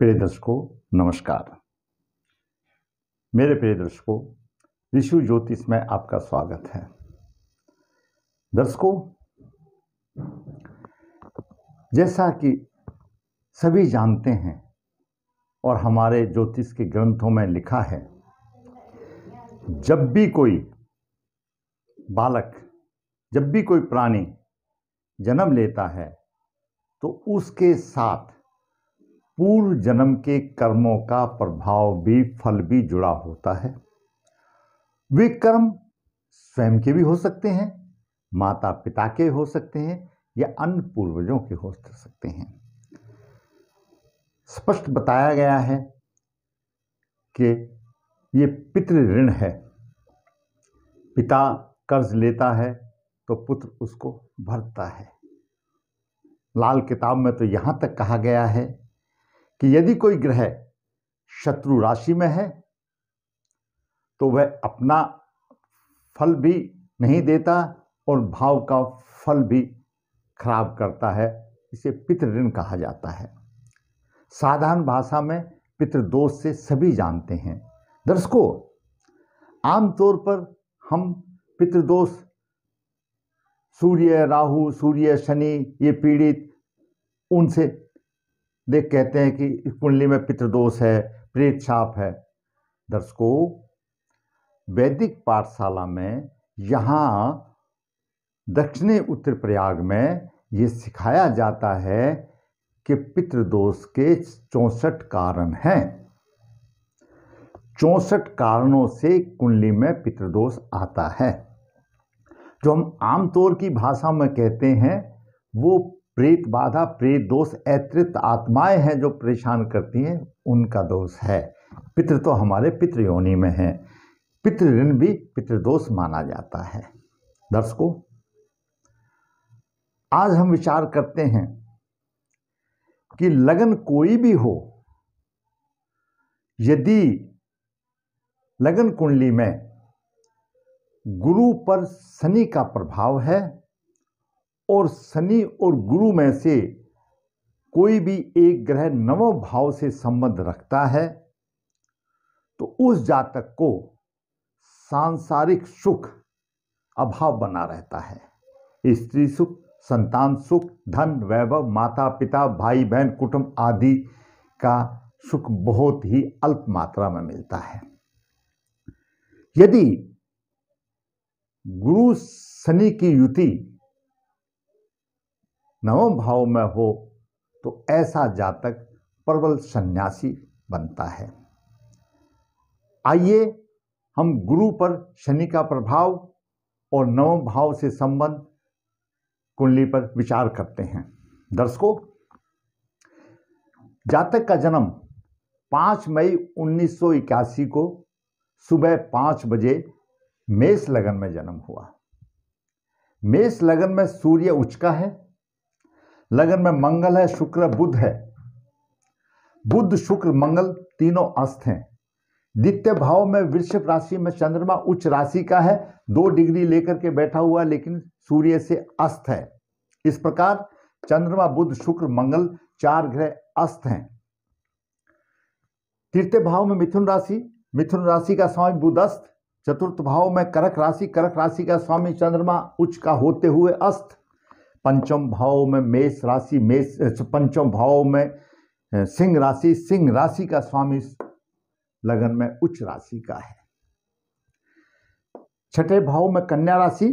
प्रिय दर्शकों नमस्कार मेरे प्रिय दर्शकों ऋषु ज्योतिष में आपका स्वागत है दर्शकों जैसा कि सभी जानते हैं और हमारे ज्योतिष के ग्रंथों में लिखा है जब भी कोई बालक जब भी कोई प्राणी जन्म लेता है तो उसके साथ पूर्व जन्म के कर्मों का प्रभाव भी फल भी जुड़ा होता है वे कर्म स्वयं के भी हो सकते हैं माता पिता के हो सकते हैं या अन्य पूर्वजों के हो सकते हैं स्पष्ट बताया गया है कि ये पितृ ऋण है पिता कर्ज लेता है तो पुत्र उसको भरता है लाल किताब में तो यहाँ तक कहा गया है कि यदि कोई ग्रह शत्रु राशि में है तो वह अपना फल भी नहीं देता और भाव का फल भी खराब करता है इसे पितृण कहा जाता है साधारण भाषा में पितृदोष से सभी जानते हैं दर्शकों आमतौर पर हम पितृदोष सूर्य राहु सूर्य शनि ये पीड़ित उनसे देख कहते हैं कि कुंडली में पितृदोष है प्रेत छाप है दर्शकों वैदिक पाठशाला में यहाँ दक्षिणी उत्तर प्रयाग में ये सिखाया जाता है कि पितृदोष के चौंसठ कारण हैं चौंसठ कारणों से कुंडली में पितृदोष आता है जो हम आमतौर की भाषा में कहते हैं वो प्रेत बाधा प्रेत दोष ऐतृत आत्माएं हैं जो परेशान करती हैं उनका दोष है पितृ तो हमारे पितृयोनि में है पितृ ऋण भी पितृदोष माना जाता है दर्शकों आज हम विचार करते हैं कि लगन कोई भी हो यदि लगन कुंडली में गुरु पर शनि का प्रभाव है और शनि और गुरु में से कोई भी एक ग्रह नव भाव से संबंध रखता है तो उस जातक को सांसारिक सुख अभाव बना रहता है स्त्री सुख संतान सुख धन वैभव माता पिता भाई बहन कुटुंब आदि का सुख बहुत ही अल्प मात्रा में मिलता है यदि गुरु शनि की युति नवम भाव में हो तो ऐसा जातक प्रबल सन्यासी बनता है आइए हम गुरु पर शनि का प्रभाव और नवम भाव से संबंध कुंडली पर विचार करते हैं दर्शकों जातक का जन्म 5 मई 1981 को सुबह पांच बजे मेष लगन में जन्म हुआ मेष लगन में सूर्य उच्च का है लगन में मंगल है शुक्र बुद्ध है बुद्ध शुक्र मंगल तीनों अस्त हैं द्वितीय भाव में वृक्ष राशि में चंद्रमा उच्च राशि का है दो डिग्री लेकर के बैठा हुआ लेकिन सूर्य से अस्त है इस प्रकार चंद्रमा बुद्ध शुक्र मंगल चार ग्रह अस्त हैं तृतीय भाव में मिथुन राशि मिथुन राशि का स्वामी अस्त चतुर्थ भाव में करक राशि करक राशि का स्वामी चंद्रमा उच्च का होते हुए अस्त पंचम भाव में मेष राशि मेष पंचम भाव में सिंह राशि सिंह राशि का स्वामी लगन में उच्च राशि का है छठे भाव में कन्या राशि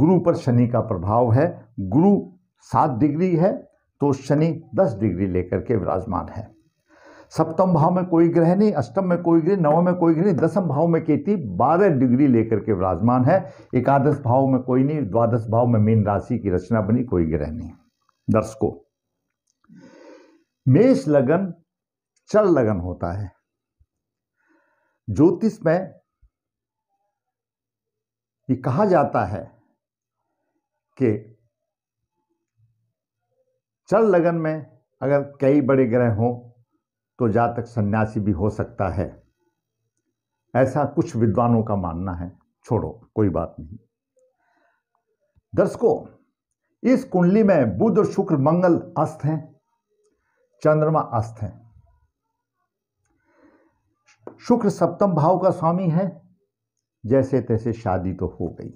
गुरु पर शनि का प्रभाव है गुरु सात डिग्री है तो शनि दस डिग्री लेकर के विराजमान है सप्तम भाव में कोई ग्रह नहीं अष्टम में कोई ग्रह नवम में कोई ग्रह नहीं दसम भाव में केति बारह डिग्री लेकर के विराजमान है एकादश भाव में कोई नहीं द्वादश भाव में मीन राशि की रचना बनी कोई ग्रह नहीं दर्शकों मेष लगन चल लगन होता है ज्योतिष में ये कहा जाता है कि चल लगन में अगर कई बड़े ग्रह हों तो जातक सन्यासी भी हो सकता है ऐसा कुछ विद्वानों का मानना है छोड़ो कोई बात नहीं दर्शकों इस कुंडली में बुध और शुक्र मंगल अस्त हैं चंद्रमा अस्त हैं शुक्र सप्तम भाव का स्वामी है जैसे तैसे शादी तो हो गई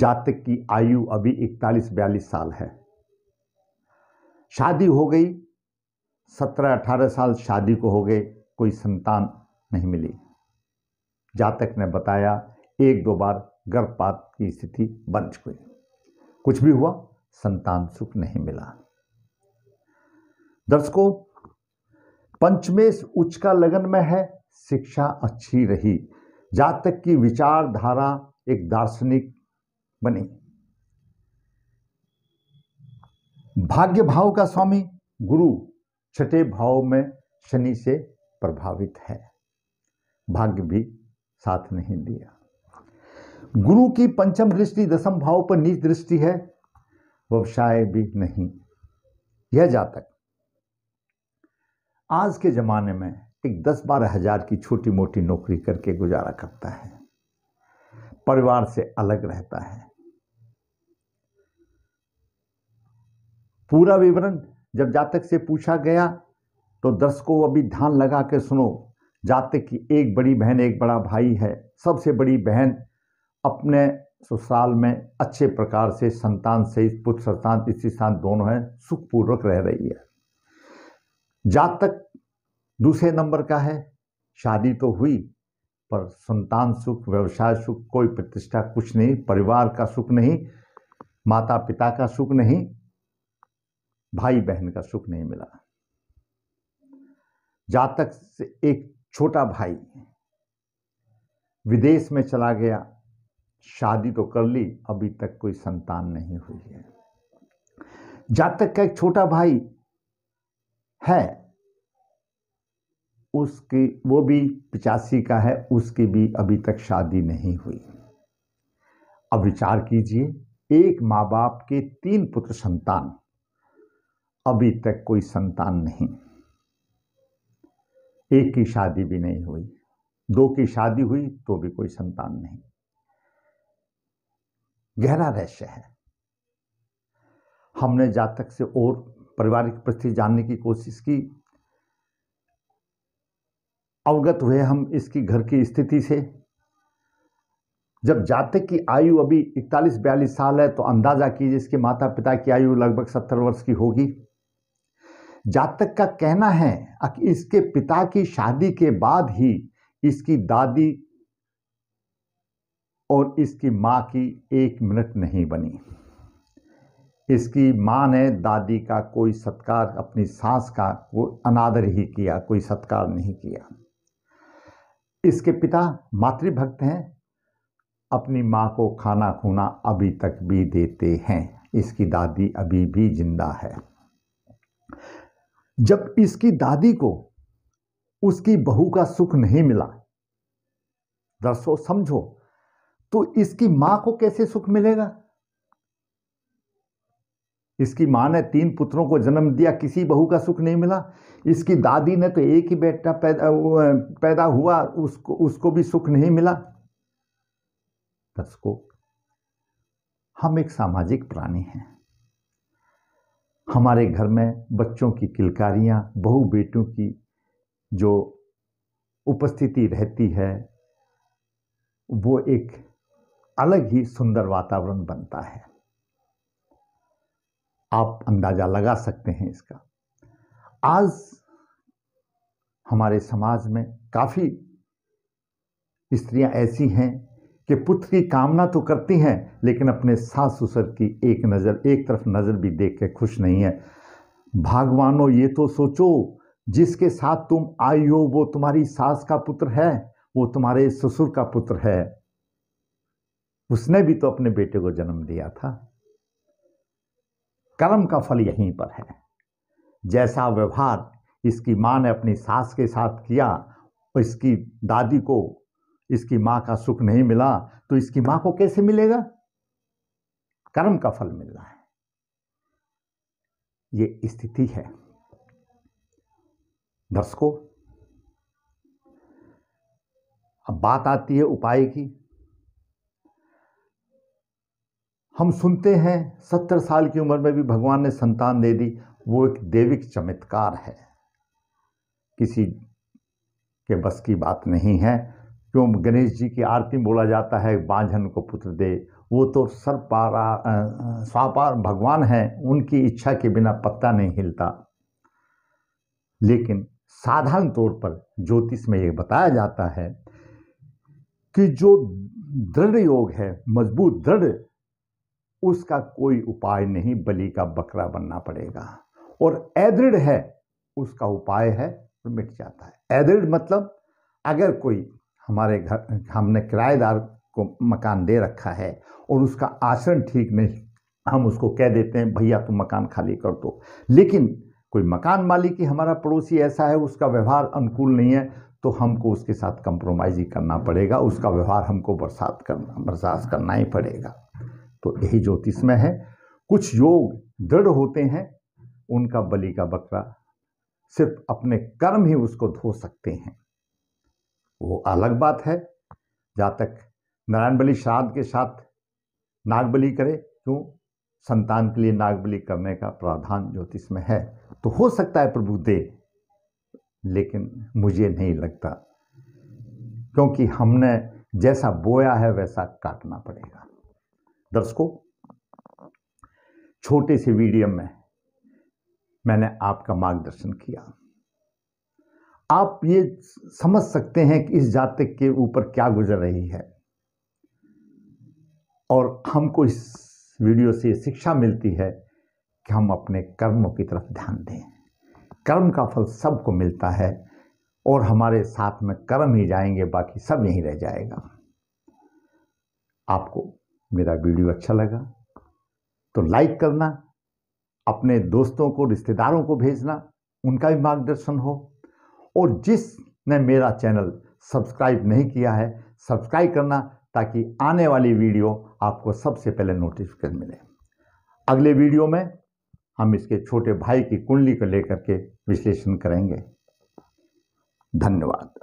जातक की आयु अभी 41-42 साल है शादी हो गई सत्रह अठारह साल शादी को हो गए कोई संतान नहीं मिली जातक ने बताया एक दो बार गर्भपात की स्थिति बन चुकी कुछ भी हुआ संतान सुख नहीं मिला दर्शकों पंचमेश उच्च का लगन में है शिक्षा अच्छी रही जातक की विचारधारा एक दार्शनिक बनी भाग्य भाव का स्वामी गुरु छठे भाव में शनि से प्रभावित है भाग्य भी साथ नहीं दिया गुरु की पंचम दृष्टि दसम भाव पर नीच दृष्टि है व्यवसाय भी नहीं यह जातक आज के ज़माने में एक दस बारह हजार की छोटी मोटी नौकरी करके गुजारा करता है परिवार से अलग रहता है पूरा विवरण जब जातक से पूछा गया तो दर्शकों अभी ध्यान लगा के सुनो जातक की एक बड़ी बहन एक बड़ा भाई है सबसे बड़ी बहन अपने ससुराल में अच्छे प्रकार से संतान सहित पुत्र संतान स्त्री संतान दोनों हैं सुखपूर्वक रह रही है जातक दूसरे नंबर का है शादी तो हुई पर संतान सुख व्यवसाय सुख कोई प्रतिष्ठा कुछ नहीं परिवार का सुख नहीं माता पिता का सुख नहीं भाई बहन का सुख नहीं मिला जातक से एक छोटा भाई विदेश में चला गया शादी तो कर ली अभी तक कोई संतान नहीं हुई है जातक का एक छोटा भाई है उसकी वो भी पिचासी का है उसकी भी अभी तक शादी नहीं हुई अब विचार कीजिए एक माँ बाप के तीन पुत्र संतान अभी तक कोई संतान नहीं एक की शादी भी नहीं हुई दो की शादी हुई तो भी कोई संतान नहीं गहरा रहस्य है हमने जातक से और पारिवारिक परिस्थिति जानने की कोशिश की अवगत हुए हम इसकी घर की स्थिति से जब जातक की आयु अभी इकतालीस बयालीस साल है तो अंदाज़ा कीजिए इसके माता पिता की आयु लगभग सत्तर वर्ष की होगी जातक का कहना है कि इसके पिता की शादी के बाद ही इसकी दादी और इसकी माँ की एक मिनट नहीं बनी इसकी माँ ने दादी का कोई सत्कार अपनी सांस का कोई अनादर ही किया कोई सत्कार नहीं किया इसके पिता मातृभक्त हैं अपनी माँ को खाना खूना अभी तक भी देते हैं इसकी दादी अभी भी जिंदा है जब इसकी दादी को उसकी बहू का सुख नहीं मिला दर्शो समझो तो इसकी मां को कैसे सुख मिलेगा इसकी मां ने तीन पुत्रों को जन्म दिया किसी बहू का सुख नहीं मिला इसकी दादी ने तो एक ही बेटा पैदा पैदा हुआ उसको उसको भी सुख नहीं मिला दर्शकों हम एक सामाजिक प्राणी हैं हमारे घर में बच्चों की किलकारियाँ बहू बेटियों की जो उपस्थिति रहती है वो एक अलग ही सुंदर वातावरण बनता है आप अंदाज़ा लगा सकते हैं इसका आज हमारे समाज में काफ़ी स्त्रियां ऐसी हैं कि पुत्र की कामना तो करती हैं लेकिन अपने सास ससुर की एक नज़र एक तरफ नज़र भी देख के खुश नहीं है भगवानों ये तो सोचो जिसके साथ तुम आई हो वो तुम्हारी सास का पुत्र है वो तुम्हारे ससुर का पुत्र है उसने भी तो अपने बेटे को जन्म दिया था कर्म का फल यहीं पर है जैसा व्यवहार इसकी माँ ने अपनी सास के साथ किया इसकी दादी को इसकी मां का सुख नहीं मिला तो इसकी मां को कैसे मिलेगा कर्म का फल मिलना है ये स्थिति है दर्शकों अब बात आती है उपाय की हम सुनते हैं सत्तर साल की उम्र में भी भगवान ने संतान दे दी वो एक देविक चमत्कार है किसी के बस की बात नहीं है जो गणेश जी की आरती में बोला जाता है बांझन को पुत्र दे वो तो सर्वपारा सापार भगवान हैं उनकी इच्छा के बिना पत्ता नहीं हिलता लेकिन साधारण तौर पर ज्योतिष में ये बताया जाता है कि जो दृढ़ योग है मजबूत दृढ़ उसका कोई उपाय नहीं बलि का बकरा बनना पड़ेगा और अदृढ़ है उसका उपाय है मिट जाता है अदृढ़ मतलब अगर कोई हमारे घर हमने किराएदार को मकान दे रखा है और उसका आचरण ठीक नहीं हम उसको कह देते हैं भैया तुम मकान खाली कर दो लेकिन कोई मकान मालिक ही हमारा पड़ोसी ऐसा है उसका व्यवहार अनुकूल नहीं है तो हमको उसके साथ कंप्रोमाइज़ ही करना पड़ेगा उसका व्यवहार हमको बरसात करना बरसात करना ही पड़ेगा तो यही ज्योतिष में है कुछ योग दृढ़ होते हैं उनका बलि का बकरा सिर्फ अपने कर्म ही उसको धो सकते हैं वो अलग बात है जहाँ तक नारायण बलि श्राद्ध के साथ नाग बलि करे क्यों संतान के लिए नाग बलि करने का प्रावधान ज्योतिष में है तो हो सकता है प्रभु दे लेकिन मुझे नहीं लगता क्योंकि हमने जैसा बोया है वैसा काटना पड़ेगा दर्शकों छोटे से वीडियो में मैंने आपका मार्गदर्शन किया आप ये समझ सकते हैं कि इस जातक के ऊपर क्या गुजर रही है और हमको इस वीडियो से शिक्षा मिलती है कि हम अपने कर्मों की तरफ ध्यान दें कर्म का फल सबको मिलता है और हमारे साथ में कर्म ही जाएंगे बाकी सब यहीं रह जाएगा आपको मेरा वीडियो अच्छा लगा तो लाइक करना अपने दोस्तों को रिश्तेदारों को भेजना उनका भी मार्गदर्शन हो और जिसने मेरा चैनल सब्सक्राइब नहीं किया है सब्सक्राइब करना ताकि आने वाली वीडियो आपको सबसे पहले नोटिफिकेशन मिले अगले वीडियो में हम इसके छोटे भाई की कुंडली को लेकर के विश्लेषण करेंगे धन्यवाद